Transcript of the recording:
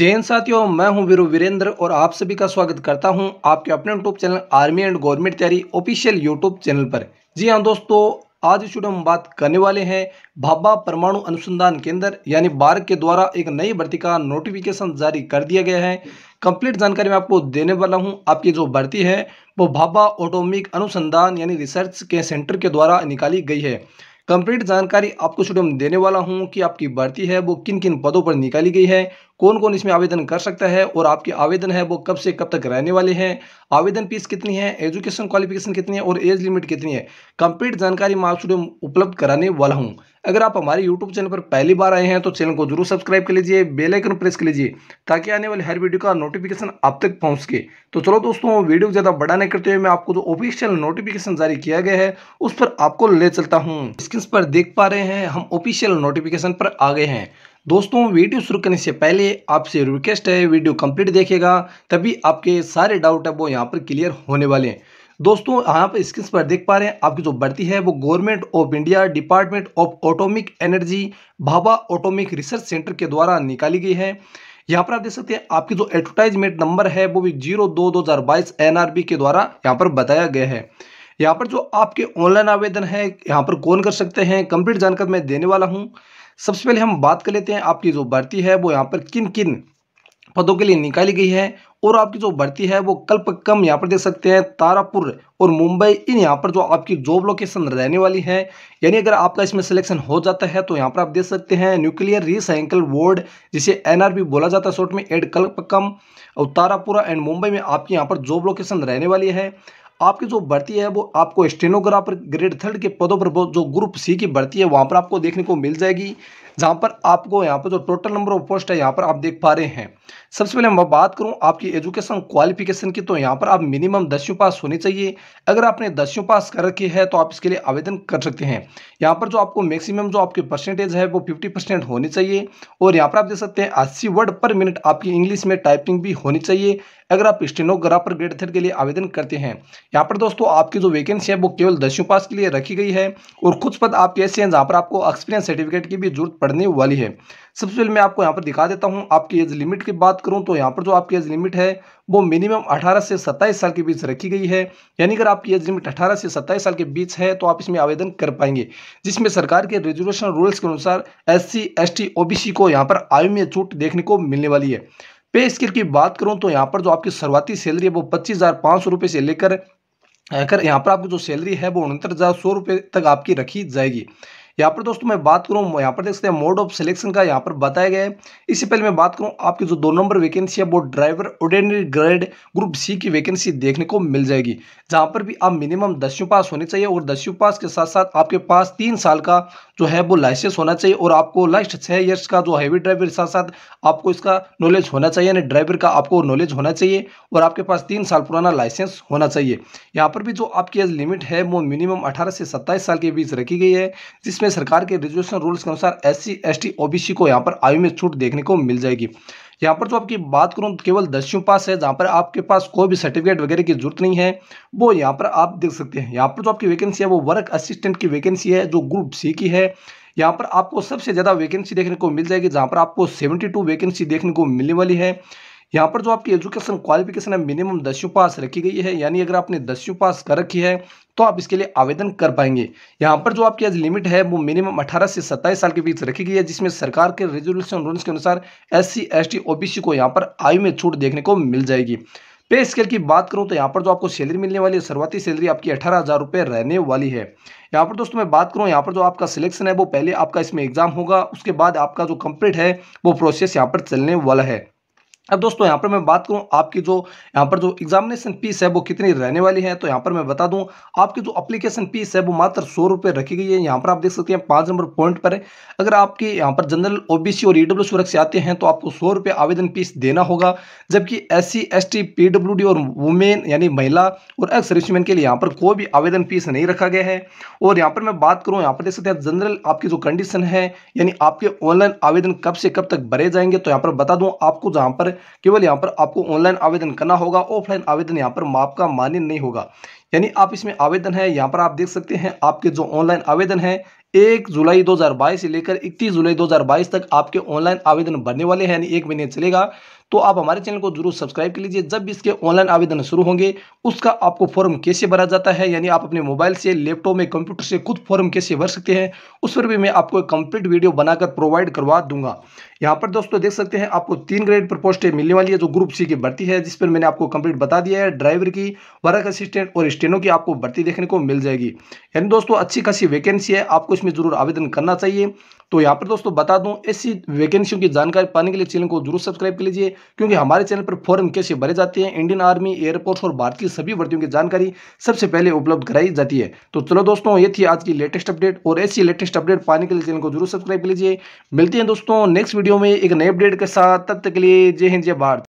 जैन साथियों मैं हूं वीरू वीरेंद्र और आप सभी का स्वागत करता हूं आपके अपने YouTube channel army and government तैयारी ऑफिशियल यूट्यूब चैनल पर जी हां दोस्तों आज शुरू हम बात करने वाले हैं भाभा परमाणु अनुसंधान केंद्र यानी बार्क के द्वारा एक नई भर्ती का नोटिफिकेशन जारी कर दिया गया है कंप्लीट जानकारी मैं आपको देने वाला हूं आपकी जो भर्ती है वो भाभा ऑटोमिक अनुसंधान यानी रिसर्च के सेंटर के द्वारा निकाली गई है कंप्लीट जानकारी आपको शुरू में देने वाला हूं कि आपकी भर्ती है वो किन किन पदों पर निकाली गई है कौन कौन इसमें आवेदन कर सकता है और आपके आवेदन है वो कब से कब तक रहने वाले हैं आवेदन फीस कितनी है एजुकेशन क्वालिफिकेशन कितनी है और एज लिमिट कितनी है कंप्लीट जानकारी मैं आप स्टूडियो उपलब्ध कराने वाला हूँ अगर आप हमारे यूट्यूब चैनल पर पहली बार आए हैं तो चैनल को जरूर सब्सक्राइब कर लीजिए बेल आइकन प्रेस कर लीजिए ताकि आने वाले हर वीडियो का नोटिफिकेशन आप तक पहुंच सके तो चलो दोस्तों वीडियो ज़्यादा बड़ा नहीं करते हुए मैं आपको जो ऑफिशियल नोटिफिकेशन जारी किया गया है उस पर आपको ले चलता हूँ स्क्रीन पर देख पा रहे हैं हम ऑफिशियल नोटिफिकेशन पर आ गए हैं दोस्तों वीडियो शुरू करने से पहले आपसे रिक्वेस्ट है वीडियो कंप्लीट देखेगा तभी आपके सारे डाउट है वो यहाँ पर क्लियर होने वाले हैं दोस्तों यहाँ पर स्क्रीन पर देख पा रहे हैं आपकी जो भर्ती है वो government of India department of atomic energy Bhabha atomic research centre के द्वारा निकाली गई है यहाँ पर आप देख सकते हैं आपकी जो एडवर्टाइजमेंट नंबर है वो भी जीरो दो दो हज़ार बाईस एन आर बी के द्वारा यहाँ पर बताया गया है यहाँ पर जो आपके ऑनलाइन आवेदन है यहाँ पर कौन कर सकते हैं कंप्लीट जानकारी मैं देने वाला हूँ सबसे पहले हम बात कर लेते हैं आपकी जो भर्ती है वो यहाँ पर किन किन पदों के लिए निकाली गई है और आपकी जो भर्ती है वो कल्पकम यहाँ पर देख सकते हैं तारापुर और मुंबई इन यहाँ पर जो आपकी जॉब लोकेशन रहने वाली है यानी अगर आपका इसमें सिलेक्शन हो जाता है तो यहाँ पर आप देख सकते हैं न्यूक्लियर रिसाइकल वार्ड जिसे एनआरबी बोला जाता है शॉर्ट में एड कल्पकम और तारापुरा एंड मुंबई में आपकी यहाँ पर जॉब लोकेशन रहने वाली है आपकी जो भर्ती है वो आपको स्टेनोग्राफर ग्रेड थर्ड के पदों पर जो ग्रुप सी की भर्ती है वहाँ पर आपको देखने को मिल जाएगी जहाँ पर आपको यहाँ पर जो टोटल नंबर ऑफ पोस्ट है यहाँ पर आप देख पा रहे हैं सबसे पहले मैं बात करूँ आपकी एजुकेशन क्वालिफिकेशन की तो यहाँ पर आप मिनिमम दसवीं पास होनी चाहिए अगर आपने दसवीं पास कर रखी है तो आप इसके लिए आवेदन कर सकते हैं यहाँ पर जो आपको मैक्सिमम जो आपकी परसेंटेज है वो फिफ्टी परसेंट होनी चाहिए और यहाँ पर आप देख सकते हैं अस्सी वर्ड पर मिनट आपकी इंग्लिश में टाइपिंग भी होनी चाहिए अगर आप स्टेनोग्राफर ग्रेड थर्ड के लिए आवेदन करते हैं यहाँ पर दोस्तों आपकी जो वैकेंसी है वो केवल दसवीं पास के लिए रखी गई है और कुछ पद आपके ऐसे हैं जहाँ पर आपको एक्सपीरियंस सर्टिफिकेट की भी जरूरत पड़ने वाली है सबसे पहले मैं आपको यहाँ पर दिखा देता हूँ आपकी एज लिमिट की बात करूँ तो यहाँ पर जो आपकी एज लिमिट है वो मिनिमम 18 से 27 साल के बीच रखी गई है यानी अगर आपकी एज लिमिट 18 से 27 साल के बीच है तो आप इसमें आवेदन कर पाएंगे जिसमें सरकार के रिजर्वेशन रूल्स के अनुसार S C S T O B C को यहाँ पर आयु में छूट देखने को मिलने वाली है पे स्केल की बात करूँ तो यहाँ पर जो आपकी शुरुआती सैलरी है वो पच्चीस हज़ार पाँच सौ रुपये से लेकर अगर यहाँ पर आपकी जो सैलरी है वो उनहत्तर हज़ार सौ रुपये तक आपकी रखी जाएगी यहाँ पर दोस्तों मैं बात करूँ यहाँ पर देख सकते हैं मोड ऑफ सिलेक्शन का यहाँ पर बताया गया है इससे पहले मैं बात करूँ आपकी जो दो नंबर वैकेंसी है वो driver ordinary grade group C की वैकेंसी देखने को मिल जाएगी जहाँ पर भी आप मिनिमम दसवीं पास होनी चाहिए और दसवीं पास के साथ साथ आपके पास तीन साल का जो है वो लाइसेंस होना चाहिए और आपको लास्ट छः ईयर्स का जो हैवी ड्राइवर के साथ साथ आपको इसका नॉलेज होना चाहिए यानी ड्राइवर का आपको नॉलेज होना चाहिए और आपके पास तीन साल पुराना लाइसेंस होना चाहिए यहाँ पर भी जो आपकी एज लिमिट है वो मिनिमम अठारह से सत्ताईस साल के बीच रखी गई है जिसमें इसमें सरकार के रिजर्वेशन रूल्स के अनुसार S C S T OBC को यहाँ पर आयु में छूट देखने को मिल जाएगी यहाँ पर तो आपकी बात करूँ तो केवल दसवीं पास है जहाँ पर आपके पास कोई भी सर्टिफिकेट वगैरह की जरूरत नहीं है वो यहाँ पर आप देख सकते हैं यहाँ पर जो आपकी वैकेंसी है वो वर्क असिस्टेंट की वैकेंसी है जो ग्रुप सी की है यहाँ पर आपको सबसे ज़्यादा वैकेंसी देखने को मिल जाएगी जहाँ पर आपको सेवेंटी टू वैकेंसी देखने को मिलने वाली है यहाँ पर जो आपकी एजुकेशन क्वालिफिकेशन है मिनिमम दसवीं पास रखी गई है यानी अगर आपने दसवीं पास कर रखी है तो आप इसके लिए आवेदन कर पाएंगे यहाँ पर जो आपकी आज लिमिट है वो मिनिमम 18 से 27 साल के बीच रखी गई है जिसमें सरकार के रेजोल्यूशन रूल्स के अनुसार S C S T OBC को यहाँ पर आयु में छूट देखने को मिल जाएगी पे स्केल की बात करूं तो यहाँ पर जो आपको सैलरी मिलने वाली है शुरुआती सैलरी आपकी अठारह हज़ार रुपये रहने वाली है यहाँ पर दोस्तों मैं बात करूँ यहाँ पर जो आपका सिलेक्शन है वो पहले आपका इसमें एग्जाम होगा उसके बाद आपका जो कंप्लीट है वो प्रोसेस यहाँ पर चलने वाला है अब दोस्तों यहाँ पर मैं बात करूँ आपकी जो यहाँ पर जो एग्जामिनेशन फीस है वो कितनी रहने वाली है तो यहाँ पर मैं बता दूँ आपकी जो अप्लीकेशन फीस है वो मात्र सौ रुपये रखी गई है यहाँ पर आप देख सकते हैं पाँच नंबर पॉइंट पर है अगर आपके यहाँ पर जनरल ओबीसी और ईडब्ल्यू e सुरक्ष से आते हैं तो आपको सौ रुपये आवेदन फीस देना होगा जबकि S C S T P W D और वुमेन यानी महिला और एक्स सर्विसमैन के लिए यहाँ पर कोई भी आवेदन फीस नहीं रखा गया है और यहाँ पर मैं बात करूँ यहाँ पर देख सकते हैं जनरल आपकी जो कंडीशन है यानी आपके ऑनलाइन आवेदन कब से कब तक भरे जाएंगे तो यहाँ पर बता दूँ आपको जहाँ पर केवल यहाँ पर आपको ऑनलाइन आवेदन करना होगा ऑफलाइन आवेदन यहाँ पर माप का मान्य नहीं होगा यानी आप इसमें आवेदन है यहाँ पर आप देख सकते हैं आपके जो ऑनलाइन आवेदन है एक जुलाई 2022 से लेकर 31 जुलाई 2022 तक आपके ऑनलाइन आवेदन भरने वाले हैं यानी एक महीने चलेगा तो आप हमारे चैनल को जरूर सब्सक्राइब कर लीजिए जब इसके ऑनलाइन आवेदन शुरू होंगे उसका आपको फॉर्म कैसे भरा जाता है यानी आप अपने मोबाइल से लैपटॉप में कंप्यूटर से खुद फॉर्म कैसे भर सकते हैं उस पर भी मैं आपको एक कंप्लीट वीडियो बनाकर प्रोवाइड करवा दूंगा यहाँ पर दोस्तों देख सकते हैं आपको तीन ग्रेड पर पोस्टें मिलने वाली है जो ग्रुप सी की भर्ती है जिस पर मैंने आपको कंप्लीट बता दिया है ड्राइवर की वर्क असिस्टेंट और स्टेनो की आपको भर्ती देखने को मिल जाएगी यानी दोस्तों अच्छी खासी वैकेंसी है आपको इसमें ज़रूर आवेदन करना चाहिए तो यहाँ पर दोस्तों बता दूं ऐसी वैकेंसियों की जानकारी पाने के लिए चैनल को जरूर सब्सक्राइब कर लीजिए क्योंकि हमारे चैनल पर फॉरन कैसे भरे जाते हैं इंडियन आर्मी एयरफोर्स और भारतीय सभी भर्तियों की जानकारी सबसे पहले उपलब्ध कराई जाती है तो चलो दोस्तों ये थी आज की लेटेस्ट अपडेट और ऐसी लेटेस्ट अपडेट पाने के लिए चैनल को जरूर सब्सक्राइब कर लीजिए मिलते हैं दोस्तों नेक्स्ट वीडियो में एक नए अपडेट के साथ तब तक के लिए जय हिंद जय भारत